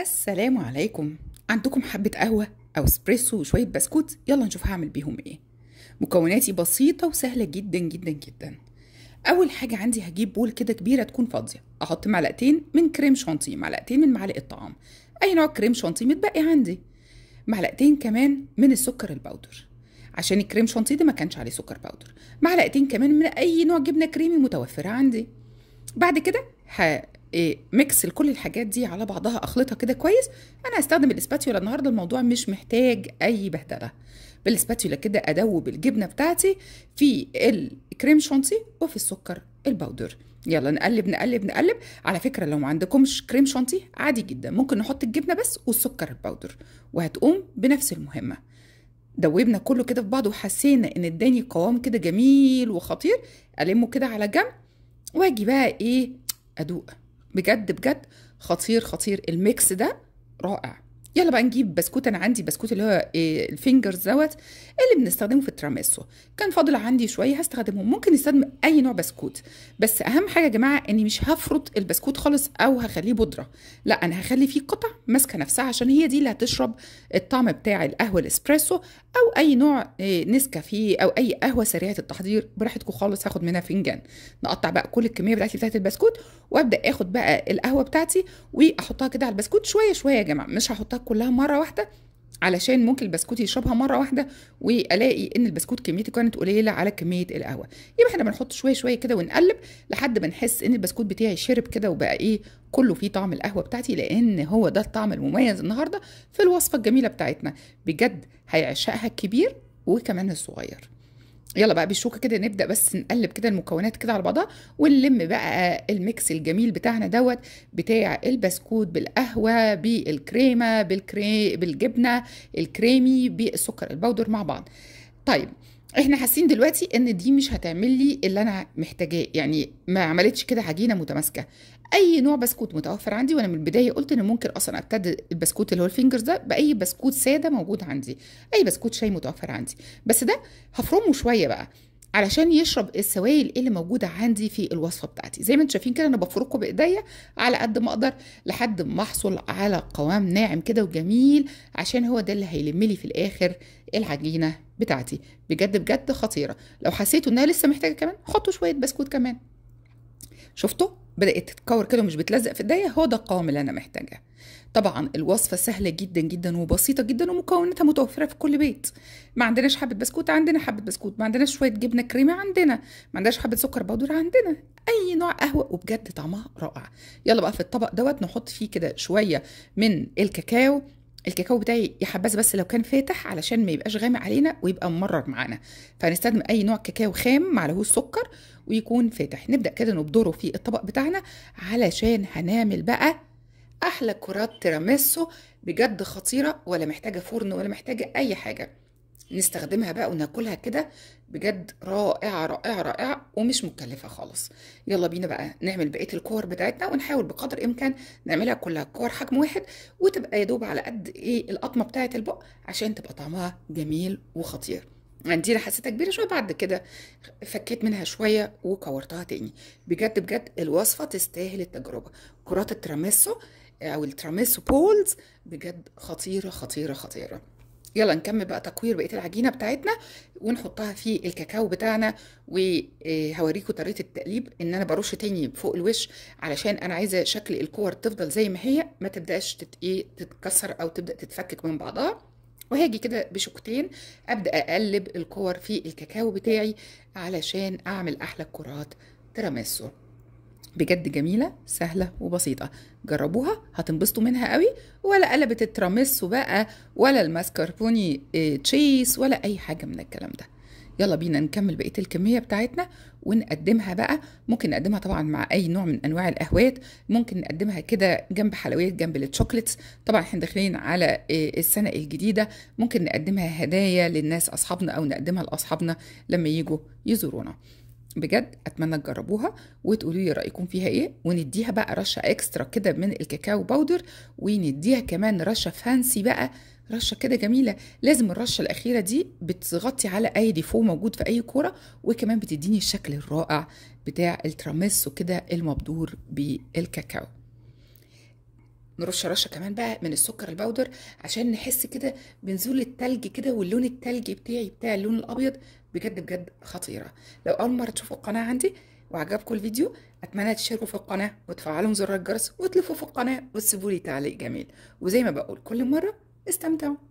السلام عليكم عندكم حبة قهوة أو اسبريسو وشوية بسكوت يلا نشوف هعمل بيهم ايه مكوناتي بسيطة وسهلة جدا جدا جدا أول حاجة عندي هجيب بول كده كبيرة تكون فاضية أحط معلقتين من كريم شانتيه معلقتين من معلقة طعام أي نوع كريم شانتيه متبقي عندي معلقتين كمان من السكر البودر عشان الكريم شانتيه ده ما كانش عليه سكر باودر معلقتين كمان من اي نوع جبنه كريمي متوفره عندي بعد كده ميكس إيه، لكل الحاجات دي على بعضها اخلطها كده كويس انا هستخدم الاسباتيولا النهارده الموضوع مش محتاج اي بهدله بالاسباتيولا كده ادوب الجبنه بتاعتي في الكريم شانتي وفي السكر الباودر يلا نقلب نقلب نقلب على فكره لو ما عندكمش كريم شانتي عادي جدا ممكن نحط الجبنه بس والسكر الباودر وهتقوم بنفس المهمه دوبنا كله كده في بعضه وحسينا ان اداني قوام كده جميل وخطير المه كده على جنب واجي بقى ايه ادوق بجد بجد خطير خطير الميكس ده رائع يلا بقى نجيب بسكوت انا عندي بسكوت اللي هو آه، الفينجرز دوت اللي بنستخدمه في التراميسو كان فاضل عندي شويه هستخدمهم ممكن نستخدم اي نوع بسكوت بس اهم حاجه يا جماعه اني مش هفرط البسكوت خالص او هخليه بودره لا انا هخلي فيه قطع ماسكه نفسها عشان هي دي اللي هتشرب الطعم بتاع القهوه الاسبريسو او اي نوع آه، نسكافيه او اي قهوه سريعه التحضير براحتكم خالص هاخد منها فنجان نقطع بقى كل الكميه بتاعتي بتاعت البسكوت وابدا اخد بقى القهوه بتاعتي واحطها كده على البسكوت شويه شويه يا جماعه مش هحطها كلها مرة واحدة علشان ممكن البسكوت يشربها مرة واحدة والاقي ان البسكوت كميته كانت قليلة على كمية القهوة يبقى احنا بنحط شوية شوية كده ونقلب لحد ما نحس ان البسكوت بتاعي شرب كده وبقى ايه كله فيه طعم القهوة بتاعتي لان هو ده الطعم المميز النهاردة في الوصفة الجميلة بتاعتنا بجد هيعشقها الكبير وكمان الصغير يلا بقى بالشوكه كده نبدا بس نقلب كده المكونات كده على بعضها ونلم بقى الميكس الجميل بتاعنا دوت بتاع البسكوت بالقهوه بالكريمه بالكري بالجبنه الكريمي بالسكر البودر مع بعض طيب احنا حاسين دلوقتي ان دي مش هتعمل لي اللي انا محتاجاه يعني ما عملتش كده عجينه متماسكه اي نوع بسكوت متوفر عندي وانا من البدايه قلت ان ممكن اصلا ابتدي البسكوت اللي هو الفينجرز ده باي بسكوت ساده موجود عندي اي بسكوت شاي متوفر عندي بس ده هفرمه شويه بقى علشان يشرب السوائل اللي موجودة عندي في الوصفة بتاعتي زي ما انتم شايفين كده انا بفركه بايديا على قد ما اقدر لحد ما احصل على قوام ناعم كده وجميل عشان هو ده اللي هيلم لي في الاخر العجينة بتاعتي بجد بجد خطيرة لو حسيتوا انها لسه محتاجة كمان حطوا شوية بسكوت كمان شفتوا بدات تتكور كده ومش بتلزق في الدايه هو ده القوام اللي انا محتاجاه طبعا الوصفه سهله جدا جدا وبسيطه جدا ومكوناتها متوفره في كل بيت ما عندناش حبه بسكوت عندنا حبه بسكوت ما عندناش شويه جبنه كريمه عندنا ما عندناش حبه سكر بودر عندنا اي نوع قهوه وبجد طعمها رائع يلا بقى في الطبق دوت نحط فيه كده شويه من الكاكاو الكاكاو بتاعي يا بس لو كان فاتح علشان ما يبقاش غامق علينا ويبقى ممرر معانا فهنستخدم اي نوع كاكاو خام معلهوش سكر ويكون فاتح نبدا كده نبدره في الطبق بتاعنا علشان هنعمل بقى احلى كرات تيراميسو بجد خطيره ولا محتاجه فرن ولا محتاجه اي حاجه نستخدمها بقى وناكلها كده بجد رائعة رائعة رائعة ومش مكلفة خالص يلا بينا بقى نعمل بقية الكور بتاعتنا ونحاول بقدر الإمكان نعملها كلها كور حجم واحد وتبقى يا دوب على قد إيه القطمة بتاعة البق عشان تبقى طعمها جميل وخطير عندي حسيتها كبيره شويه بعد كده فكيت منها شويه وكورتها تاني بجد بجد الوصفه تستاهل التجربه كرات التراميسو او التراميسو بولز بجد خطيره خطيره خطيره يلا نكمل بقى تكوير بقيه العجينه بتاعتنا ونحطها في الكاكاو بتاعنا وهوريكم طريقه التقليب ان انا برش تاني فوق الوش علشان انا عايزه شكل الكور تفضل زي ما هي ما تبداش تت... ايه تتكسر او تبدا تتفكك من بعضها وهاجي كده بشوكتين ابدا اقلب الكور في الكاكاو بتاعي علشان اعمل احلى كرات تيراميسو بجد جميلة سهلة وبسيطة جربوها هتنبسطوا منها قوي ولا قلبة التراميس بقى ولا الماسكربوني آه، تشيس ولا أي حاجة من الكلام ده يلا بينا نكمل بقية الكمية بتاعتنا ونقدمها بقى ممكن نقدمها طبعا مع أي نوع من أنواع القهوات ممكن نقدمها كده جنب حلويات جنب التشوكلتس طبعا احنا داخلين على آه، السنة الجديدة ممكن نقدمها هدايا للناس أصحابنا أو نقدمها لأصحابنا لما يجوا يزورونا بجد اتمنى تجربوها وتقولوا لي رايكم فيها ايه ونديها بقى رشه اكسترا كده من الكاكاو باودر ونديها كمان رشه فانسي بقى رشه كده جميله لازم الرشه الاخيره دي بتغطي على اي ديفو موجود في اي كوره وكمان بتديني الشكل الرائع بتاع التراميسو كده المبدور بالكاكاو نرش رشه كمان بقى من السكر البودر عشان نحس كده بنزول التلج كده واللون التلجي بتاعي بتاع اللون الابيض بجد بجد خطيره لو اول مره تشوفوا القناه عندي وعجبكم الفيديو اتمنى تشتركوا في القناه وتفعلوا زر الجرس وتلفوا في القناه وتسيبوا لي تعليق جميل وزي ما بقول كل مره استمتعوا